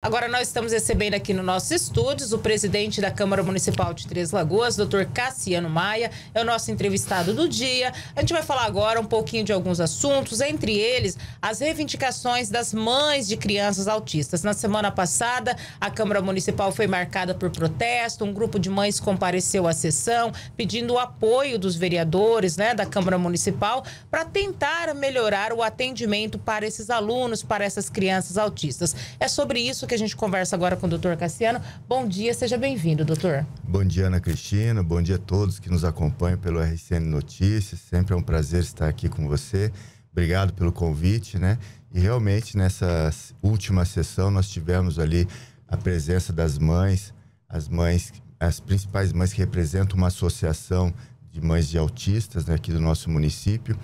Agora nós estamos recebendo aqui no nossos estúdios o presidente da Câmara Municipal de Três Lagoas, doutor Cassiano Maia, é o nosso entrevistado do dia. A gente vai falar agora um pouquinho de alguns assuntos, entre eles as reivindicações das mães de crianças autistas. Na semana passada, a Câmara Municipal foi marcada por protesto, um grupo de mães compareceu à sessão pedindo o apoio dos vereadores né, da Câmara Municipal para tentar melhorar o atendimento para esses alunos, para essas crianças autistas. É sobre isso que a gente conversa agora com o doutor Cassiano. Bom dia, seja bem-vindo, doutor. Bom dia, Ana Cristina. Bom dia a todos que nos acompanham pelo RCN Notícias. Sempre é um prazer estar aqui com você. Obrigado pelo convite, né? E realmente nessa última sessão nós tivemos ali a presença das mães, as mães, as principais mães que representam uma associação de mães de autistas né, aqui do nosso município.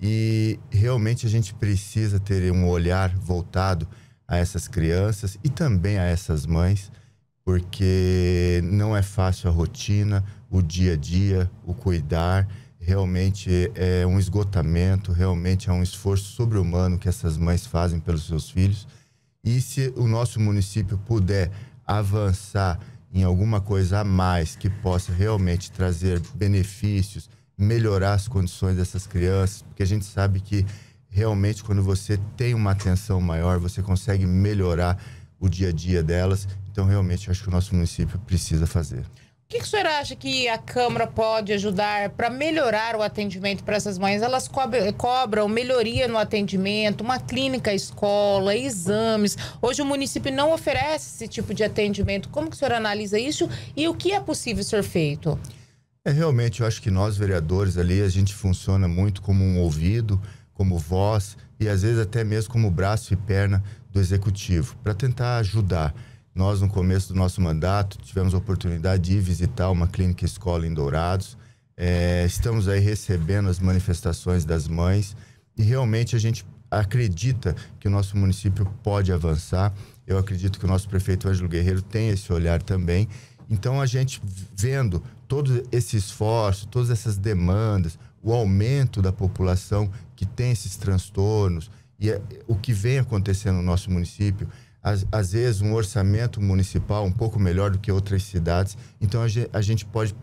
E realmente a gente precisa ter um olhar voltado a essas crianças e também a essas mães, porque não é fácil a rotina, o dia a dia, o cuidar. Realmente é um esgotamento, realmente é um esforço sobre-humano que essas mães fazem pelos seus filhos. E se o nosso município puder avançar em alguma coisa a mais que possa realmente trazer benefícios, melhorar as condições dessas crianças, porque a gente sabe que realmente, quando você tem uma atenção maior, você consegue melhorar o dia a dia delas. Então, realmente, acho que o nosso município precisa fazer. O que, que o senhor acha que a Câmara pode ajudar para melhorar o atendimento para essas mães? Elas cobram, melhoria no atendimento, uma clínica, escola, exames. Hoje o município não oferece esse tipo de atendimento. Como que o senhor analisa isso e o que é possível ser feito? É, realmente, eu acho que nós, vereadores, ali, a gente funciona muito como um ouvido como voz e às vezes até mesmo como braço e perna do executivo, para tentar ajudar. Nós, no começo do nosso mandato, tivemos a oportunidade de ir visitar uma clínica escola em Dourados. É, estamos aí recebendo as manifestações das mães e realmente a gente acredita que o nosso município pode avançar. Eu acredito que o nosso prefeito Ângelo Guerreiro tem esse olhar também. Então, a gente vendo todo esse esforço, todas essas demandas, o aumento da população que tem esses transtornos e é, o que vem acontecendo no nosso município. Às, às, vezes, um orçamento municipal um pouco melhor do que outras cidades. Então, a gente, a gente pode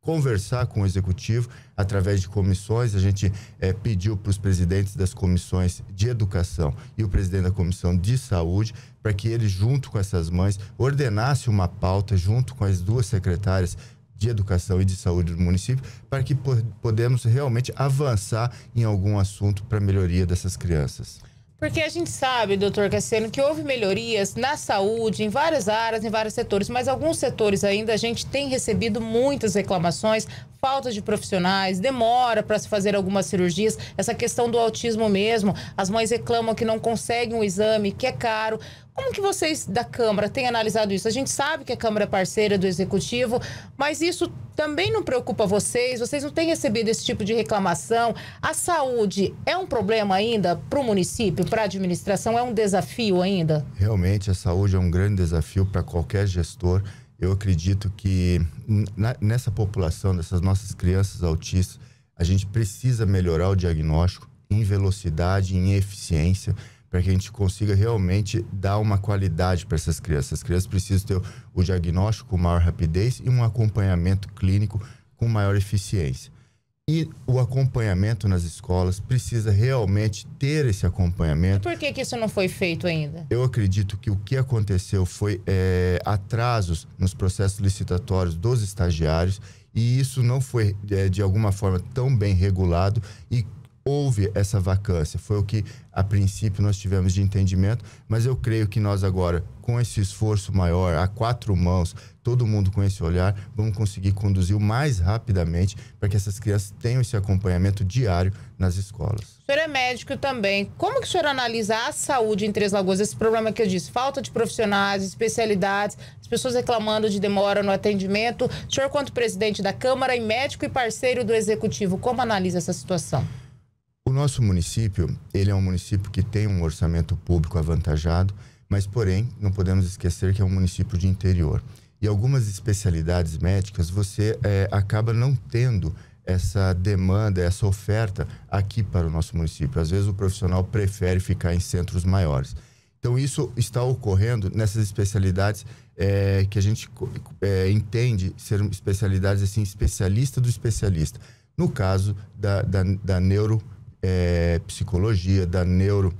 conversar com o executivo através de comissões. A gente é, pediu para os presidentes das comissões de educação e o presidente da comissão de saúde para que ele, junto com essas mães, ordenasse uma pauta junto com as duas secretárias de educação e de saúde do município para que podemos realmente avançar em algum assunto para melhoria dessas crianças. Porque a gente sabe, doutor Cassiano, que houve melhorias na saúde, em várias áreas, em vários setores, mas alguns setores ainda a gente tem recebido muitas reclamações, falta de profissionais, demora para se fazer algumas cirurgias, essa questão do autismo mesmo. As mães reclamam que não conseguem um exame, que é caro. Como que vocês da Câmara têm analisado isso? A gente sabe que a Câmara é parceira do Executivo, mas isso também não preocupa vocês? Vocês não têm recebido esse tipo de reclamação? A saúde é um problema ainda para o município, para a administração? É um desafio ainda? Realmente, a saúde é um grande desafio para qualquer gestor. Eu acredito que nessa população, dessas nossas crianças autistas, a gente precisa melhorar o diagnóstico em velocidade, em eficiência para que a gente consiga realmente dar uma qualidade para essas crianças. As crianças precisam ter o diagnóstico com maior rapidez e um acompanhamento clínico com maior eficiência. E o acompanhamento nas escolas precisa realmente ter esse acompanhamento. E por que, que isso não foi feito ainda? Eu acredito que o que aconteceu foi é, atrasos nos processos licitatórios dos estagiários e isso não foi, é, de alguma forma, tão bem regulado e houve essa vacância. Foi o que, a princípio, nós tivemos de entendimento, mas eu creio que nós agora, com esse esforço maior, a quatro mãos, todo mundo com esse olhar, vamos conseguir conduzir mais rapidamente para que essas crianças tenham esse acompanhamento diário nas escolas. O senhor é médico também. Como que o senhor analisa a saúde em Três Lagoas? Esse problema que eu disse, falta de profissionais, especialidades, as pessoas reclamando de demora no atendimento. O senhor, quanto presidente da Câmara e médico e parceiro do Executivo, como analisa essa situação? O nosso município, ele é um município que tem um orçamento público avantajado, mas porém não podemos esquecer que é um município de interior. E algumas especialidades médicas você é, acaba não tendo essa demanda, essa oferta aqui para o nosso município. Às vezes o profissional prefere ficar em centros maiores. Então isso está ocorrendo nessas especialidades é, que a gente é, entende ser especialidades assim especialista do especialista. No caso da, da, da neuro é, psicologia, da neuro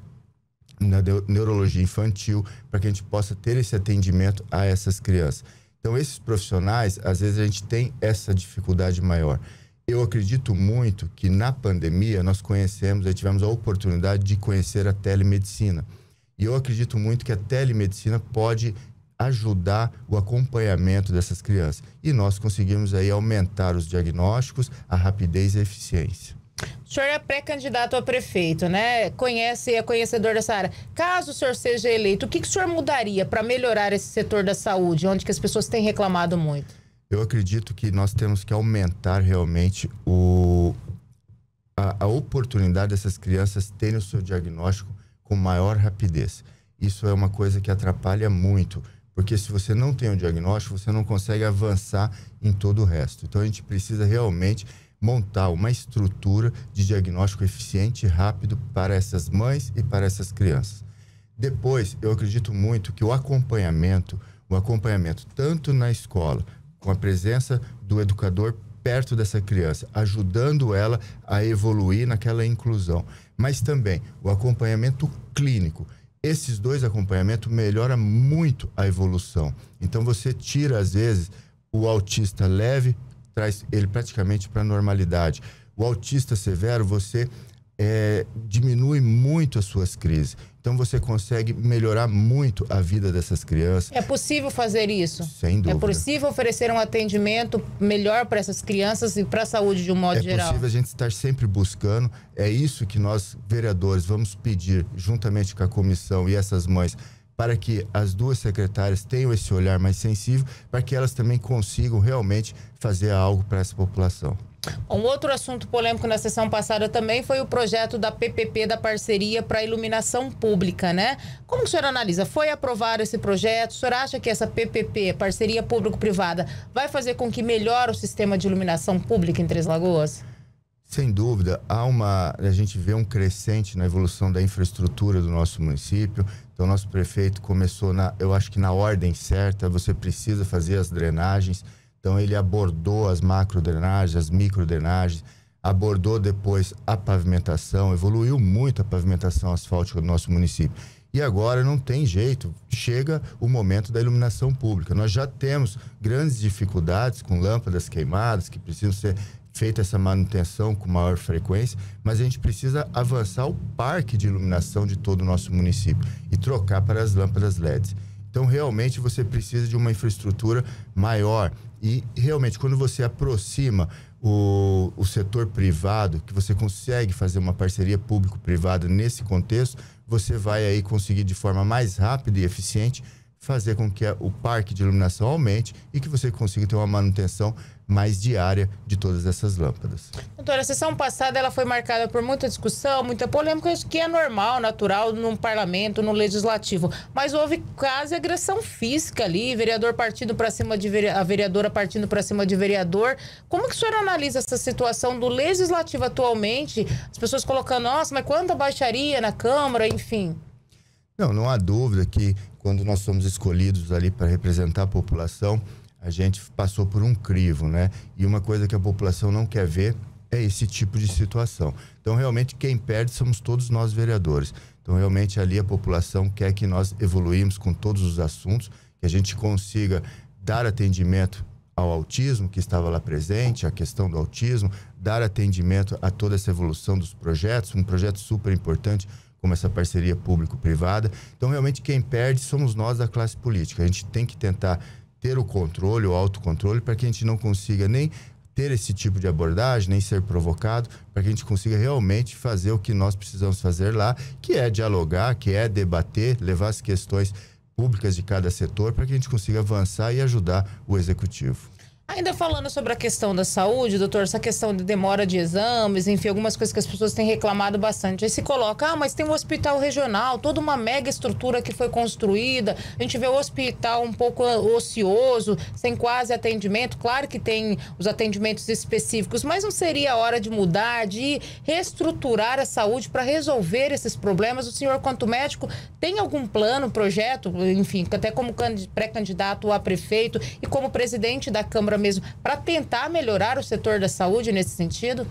na neurologia infantil, para que a gente possa ter esse atendimento a essas crianças. Então, esses profissionais, às vezes a gente tem essa dificuldade maior. Eu acredito muito que na pandemia nós conhecemos, e tivemos a oportunidade de conhecer a telemedicina. E eu acredito muito que a telemedicina pode ajudar o acompanhamento dessas crianças. E nós conseguimos aí aumentar os diagnósticos, a rapidez e a eficiência. O senhor é pré-candidato a prefeito, né? Conhece, e é conhecedor dessa área. Caso o senhor seja eleito, o que, que o senhor mudaria para melhorar esse setor da saúde, onde que as pessoas têm reclamado muito? Eu acredito que nós temos que aumentar realmente o, a, a oportunidade dessas crianças terem o seu diagnóstico com maior rapidez. Isso é uma coisa que atrapalha muito, porque se você não tem o diagnóstico, você não consegue avançar em todo o resto. Então a gente precisa realmente montar uma estrutura de diagnóstico eficiente e rápido para essas mães e para essas crianças. Depois, eu acredito muito que o acompanhamento, o acompanhamento tanto na escola, com a presença do educador perto dessa criança, ajudando ela a evoluir naquela inclusão, mas também o acompanhamento clínico. Esses dois acompanhamentos melhora muito a evolução. Então você tira às vezes o autista leve traz ele praticamente para a normalidade. O autista severo, você é, diminui muito as suas crises. Então você consegue melhorar muito a vida dessas crianças. É possível fazer isso? Sem dúvida. É possível oferecer um atendimento melhor para essas crianças e para a saúde de um modo é geral? É possível a gente estar sempre buscando. É isso que nós, vereadores, vamos pedir juntamente com a comissão e essas mães para que as duas secretárias tenham esse olhar mais sensível, para que elas também consigam realmente fazer algo para essa população. Um outro assunto polêmico na sessão passada também foi o projeto da PPP da parceria para iluminação pública, né? Como o senhor analisa? Foi aprovado esse projeto? O senhor acha que essa PPP, parceria público-privada, vai fazer com que melhore o sistema de iluminação pública em Três Lagoas? Sem dúvida, há uma, a gente vê um crescente na evolução da infraestrutura do nosso município. Então, nosso prefeito começou, na, eu acho que na ordem certa, você precisa fazer as drenagens. Então, ele abordou as macro drenagens, as micro drenagens, abordou depois a pavimentação, evoluiu muito a pavimentação asfáltica do nosso município. E agora não tem jeito, chega o momento da iluminação pública. Nós já temos grandes dificuldades com lâmpadas queimadas que precisam ser feita essa manutenção com maior frequência, mas a gente precisa avançar o parque de iluminação de todo o nosso município e trocar para as lâmpadas LEDs. Então, realmente, você precisa de uma infraestrutura maior. E, realmente, quando você aproxima o, o setor privado, que você consegue fazer uma parceria público-privada nesse contexto, você vai aí conseguir, de forma mais rápida e eficiente, fazer com que o parque de iluminação aumente e que você consiga ter uma manutenção mais diária de todas essas lâmpadas. Doutora, a sessão passada ela foi marcada por muita discussão, muita polêmica, Isso que é normal, natural, num parlamento, no legislativo. Mas houve quase agressão física ali, vereador partindo para cima de vere... a vereadora partindo para cima de vereador. Como que o senhor analisa essa situação do legislativo atualmente? As pessoas colocando, nossa, mas quanta baixaria na Câmara, enfim. Não, não há dúvida que quando nós somos escolhidos ali para representar a população, a gente passou por um crivo, né? E uma coisa que a população não quer ver é esse tipo de situação. Então, realmente, quem perde somos todos nós vereadores. Então, realmente, ali a população quer que nós evoluímos com todos os assuntos, que a gente consiga dar atendimento ao autismo que estava lá presente, a questão do autismo, dar atendimento a toda essa evolução dos projetos, um projeto super importante como essa parceria público-privada. Então, realmente, quem perde somos nós da classe política. A gente tem que tentar ter o controle, o autocontrole, para que a gente não consiga nem ter esse tipo de abordagem, nem ser provocado, para que a gente consiga realmente fazer o que nós precisamos fazer lá, que é dialogar, que é debater, levar as questões públicas de cada setor, para que a gente consiga avançar e ajudar o executivo. Ainda falando sobre a questão da saúde, doutor, essa questão de demora de exames, enfim, algumas coisas que as pessoas têm reclamado bastante. Aí se coloca, ah, mas tem um hospital regional, toda uma mega estrutura que foi construída, a gente vê o hospital um pouco ocioso, sem quase atendimento. Claro que tem os atendimentos específicos, mas não seria a hora de mudar, de reestruturar a saúde para resolver esses problemas? O senhor, quanto médico, tem algum plano, projeto, enfim, até como pré-candidato a prefeito e como presidente da Câmara mesmo, para tentar melhorar o setor da saúde nesse sentido?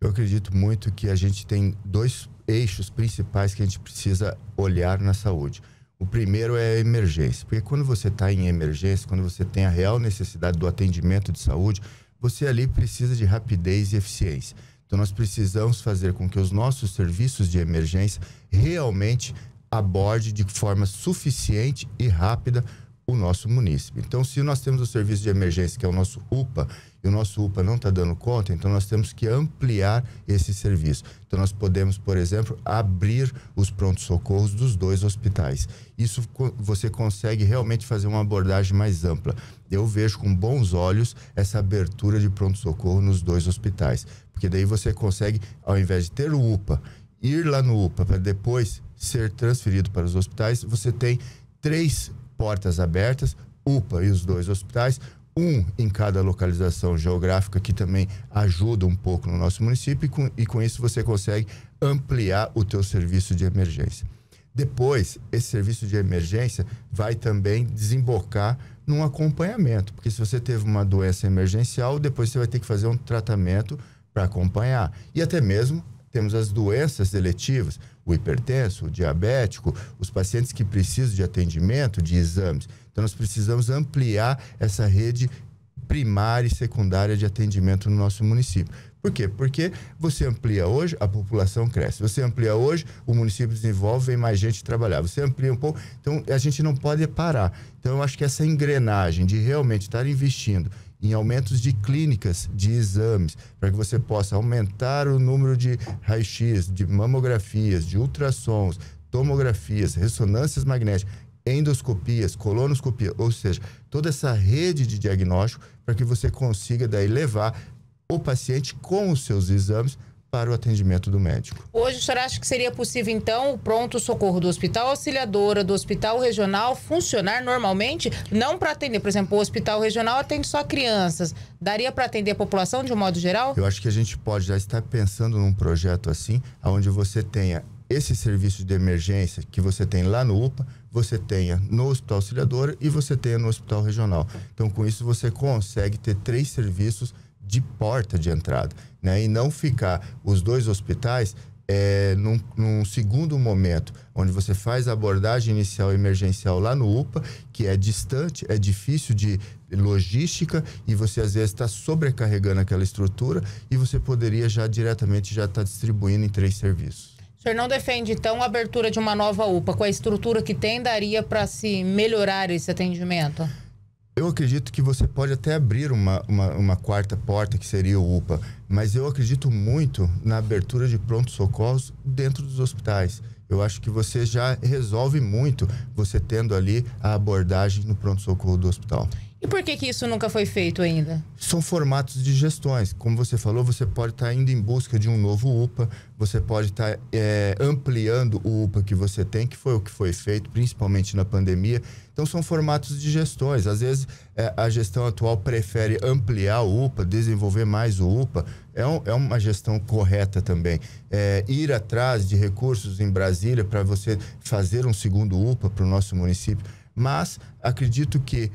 Eu acredito muito que a gente tem dois eixos principais que a gente precisa olhar na saúde. O primeiro é a emergência, porque quando você está em emergência, quando você tem a real necessidade do atendimento de saúde, você ali precisa de rapidez e eficiência. Então, nós precisamos fazer com que os nossos serviços de emergência realmente aborde de forma suficiente e rápida o nosso município. Então, se nós temos o serviço de emergência, que é o nosso UPA, e o nosso UPA não está dando conta, então nós temos que ampliar esse serviço. Então, nós podemos, por exemplo, abrir os pronto socorros dos dois hospitais. Isso você consegue realmente fazer uma abordagem mais ampla. Eu vejo com bons olhos essa abertura de pronto socorro nos dois hospitais, porque daí você consegue, ao invés de ter o UPA, ir lá no UPA para depois ser transferido para os hospitais, você tem três portas abertas, UPA e os dois hospitais, um em cada localização geográfica, que também ajuda um pouco no nosso município, e com, e com isso você consegue ampliar o teu serviço de emergência. Depois, esse serviço de emergência vai também desembocar num acompanhamento, porque se você teve uma doença emergencial, depois você vai ter que fazer um tratamento para acompanhar e até mesmo temos as doenças seletivas, o hipertenso, o diabético, os pacientes que precisam de atendimento, de exames. Então, nós precisamos ampliar essa rede primária e secundária de atendimento no nosso município. Por quê? Porque você amplia hoje, a população cresce. Você amplia hoje, o município desenvolve, vem mais gente trabalhar. Você amplia um pouco, então a gente não pode parar. Então eu acho que essa engrenagem de realmente estar investindo em aumentos de clínicas, de exames, para que você possa aumentar o número de raio-x, de mamografias, de ultrassons, tomografias, ressonâncias magnéticas, endoscopias, colonoscopia, ou seja, toda essa rede de diagnóstico para que você consiga daí levar o paciente com os seus exames para o atendimento do médico. Hoje, o senhor acha que seria possível, então, o pronto-socorro do Hospital Auxiliadora, do Hospital Regional, funcionar normalmente? Não para atender, por exemplo, o Hospital Regional atende só crianças. Daria para atender a população de um modo geral? Eu acho que a gente pode já estar pensando num projeto assim, onde você tenha esse serviço de emergência que você tem lá no UPA, você tenha no Hospital Auxiliadora e você tenha no Hospital Regional. Então, com isso, você consegue ter três serviços de porta de entrada, né? E não ficar os dois hospitais é, num, num, segundo momento, onde você faz a abordagem inicial emergencial lá no UPA, que é distante, é difícil de logística e você às vezes está sobrecarregando aquela estrutura e você poderia já diretamente já estar tá distribuindo em três serviços. O senhor não defende, então, a abertura de uma nova UPA com a estrutura que tem, daria para se melhorar esse atendimento? Eu acredito que você pode até abrir uma, uma, uma, quarta porta, que seria o UPA, mas eu acredito muito na abertura de pronto-socorros dentro dos hospitais eu acho que você já resolve muito você tendo ali a abordagem no pronto-socorro do hospital. E por que, que isso nunca foi feito ainda? São formatos de gestões. Como você falou, você pode estar tá indo em busca de um novo UPA, você pode estar tá, é, ampliando o UPA que você tem, que foi o que foi feito, principalmente na pandemia. Então, são formatos de gestões. Às vezes, é, a gestão atual prefere ampliar o UPA, desenvolver mais o UPA, é, um, é uma gestão correta também. É, ir atrás de recursos em Brasília para você fazer um segundo UPA para o nosso município. Mas acredito que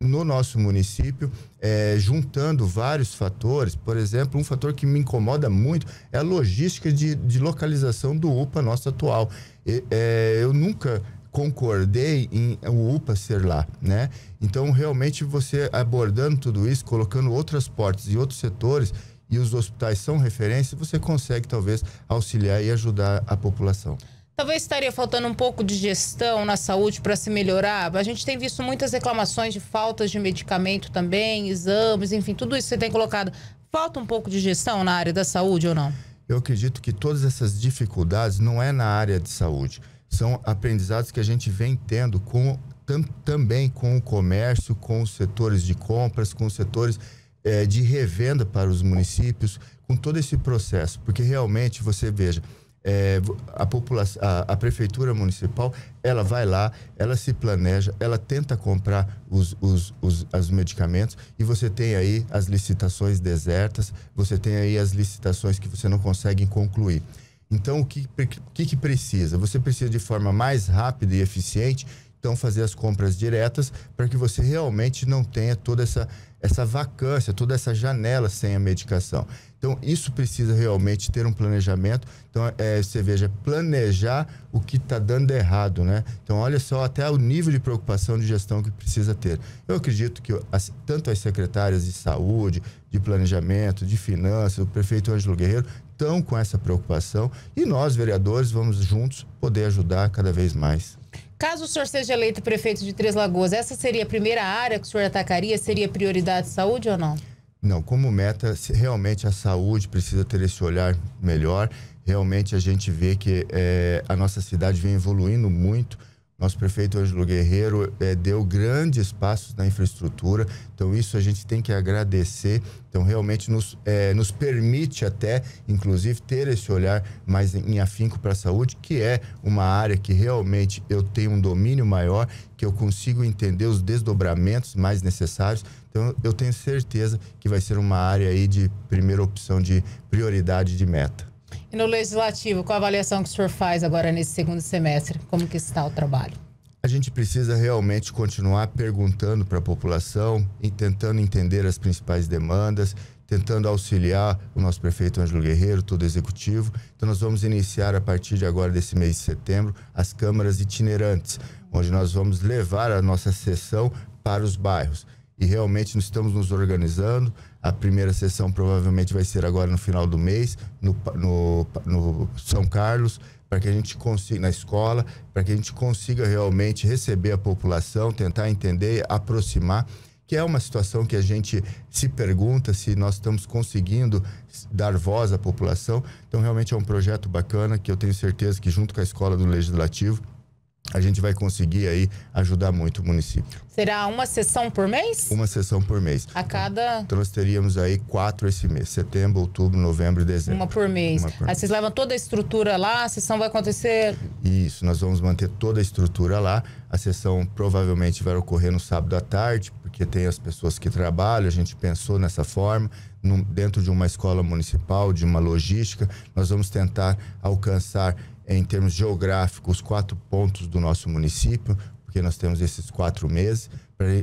no nosso município, é, juntando vários fatores. Por exemplo, um fator que me incomoda muito é a logística de, de localização do UPA nosso atual. E, é, eu nunca concordei em o UPA ser lá, né? Então, realmente, você abordando tudo isso, colocando outras portas e outros setores, e os hospitais são referência, você consegue talvez auxiliar e ajudar a população. Talvez estaria faltando um pouco de gestão na saúde para se melhorar. A gente tem visto muitas reclamações de faltas de medicamento também, exames, enfim, tudo isso que você tem colocado. Falta um pouco de gestão na área da saúde ou não? Eu acredito que todas essas dificuldades não é na área de saúde. São aprendizados que a gente vem tendo com, tam, também com o comércio, com os setores de compras, com os setores é, de revenda para os municípios com todo esse processo, porque realmente você veja é, a população, a, a, prefeitura municipal, ela vai lá, ela se planeja, ela tenta comprar os, os, os as medicamentos e você tem aí as licitações desertas, você tem aí as licitações que você não consegue concluir. Então, o que, que, que precisa? Você precisa de forma mais rápida e eficiente então fazer as compras diretas para que você realmente não tenha toda essa, essa vacância, toda essa janela sem a medicação. Então, isso precisa realmente ter um planejamento. Então, é, você veja, planejar o que está dando errado, né? Então, olha só até o nível de preocupação de gestão que precisa ter. Eu acredito que as, tanto as secretárias de saúde, de planejamento, de finanças, o prefeito Ângelo Guerreiro estão com essa preocupação e nós, vereadores, vamos juntos poder ajudar cada vez mais. Caso o senhor seja eleito prefeito de Três Lagoas, essa seria a primeira área que o senhor atacaria? Seria prioridade saúde ou não? Não, como meta, realmente a saúde precisa ter esse olhar melhor. Realmente a gente vê que é, a nossa cidade vem evoluindo muito nosso prefeito Ângelo Guerreiro é, deu grandes passos na infraestrutura, então isso a gente tem que agradecer. Então, realmente nos, é, nos permite até, inclusive, ter esse olhar mais em afinco para a saúde, que é uma área que realmente eu tenho um domínio maior, que eu consigo entender os desdobramentos mais necessários. Então, eu tenho certeza que vai ser uma área aí de primeira opção de prioridade de meta. E no Legislativo, qual a avaliação que o senhor faz agora nesse segundo semestre? Como que está o trabalho? A gente precisa realmente continuar perguntando para a população e tentando entender as principais demandas, tentando auxiliar o nosso prefeito Ângelo Guerreiro, todo o executivo. Então nós vamos iniciar a partir de agora desse mês de setembro as câmaras itinerantes, onde nós vamos levar a nossa sessão para os bairros e realmente estamos nos organizando. A primeira sessão provavelmente vai ser agora no final do mês, no, no, no São Carlos, para que a gente consiga, na escola, para que a gente consiga realmente receber a população, tentar entender, aproximar, que é uma situação que a gente se pergunta se nós estamos conseguindo dar voz à população. Então, realmente é um projeto bacana que eu tenho certeza que, junto com a escola do Legislativo, a gente vai conseguir aí ajudar muito o município. Será uma sessão por mês? Uma sessão por mês. A cada. Então nós teríamos aí quatro esse mês: setembro, outubro, novembro e dezembro. Uma por mês. Uma por aí mês. vocês levam toda a estrutura lá, a sessão vai acontecer. Isso, nós vamos manter toda a estrutura lá. A sessão provavelmente vai ocorrer no sábado à tarde, porque tem as pessoas que trabalham, a gente pensou nessa forma. dentro de uma escola municipal, de uma logística, nós vamos tentar alcançar em termos geográficos, os quatro pontos do nosso município, porque nós temos esses quatro meses,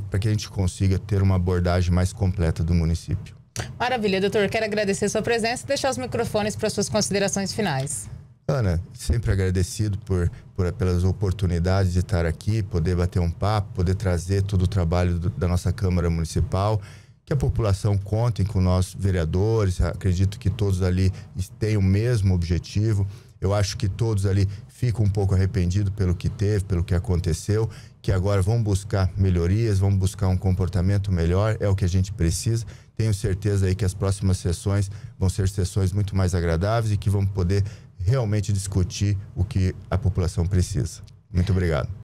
para que a gente consiga ter uma abordagem mais completa do município. Maravilha, doutor. Quero agradecer sua presença e deixar os microfones para suas considerações finais. Ana, sempre agradecido por, por, pelas oportunidades de estar aqui, poder bater um papo, poder trazer todo o trabalho do, da nossa Câmara Municipal, que a população contem com nós vereadores, acredito que todos ali têm o mesmo objetivo, eu acho que todos ali ficam um pouco arrependidos pelo que teve, pelo que aconteceu, que agora vão buscar melhorias, vão buscar um comportamento melhor, é o que a gente precisa. Tenho certeza aí que as próximas sessões vão ser sessões muito mais agradáveis e que vamos poder realmente discutir o que a população precisa. Muito obrigado.